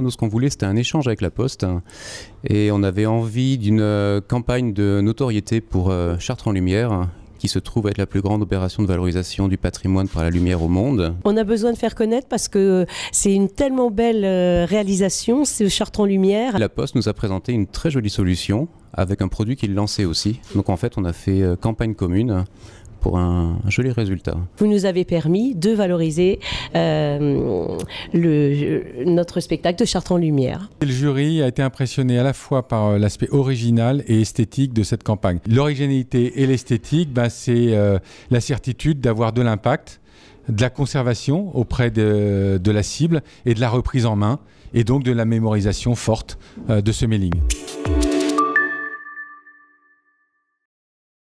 Nous, ce qu'on voulait, c'était un échange avec la Poste et on avait envie d'une euh, campagne de notoriété pour euh, Chartres en Lumière qui se trouve être la plus grande opération de valorisation du patrimoine par la lumière au monde. On a besoin de faire connaître parce que euh, c'est une tellement belle réalisation, ce Chartres en Lumière. La Poste nous a présenté une très jolie solution avec un produit qu'il lançait aussi. Donc en fait, on a fait campagne commune pour un, joli résultat. Vous nous avez permis de valoriser euh, le, notre spectacle de Chartres en Lumière. Le jury a été impressionné à la fois par euh, l'aspect original et esthétique de cette campagne. L'originalité et l'esthétique, bah, c'est euh, la certitude d'avoir de l'impact de la conservation auprès de, la cible et de la reprise en main et donc de la mémorisation forte de ce mailing.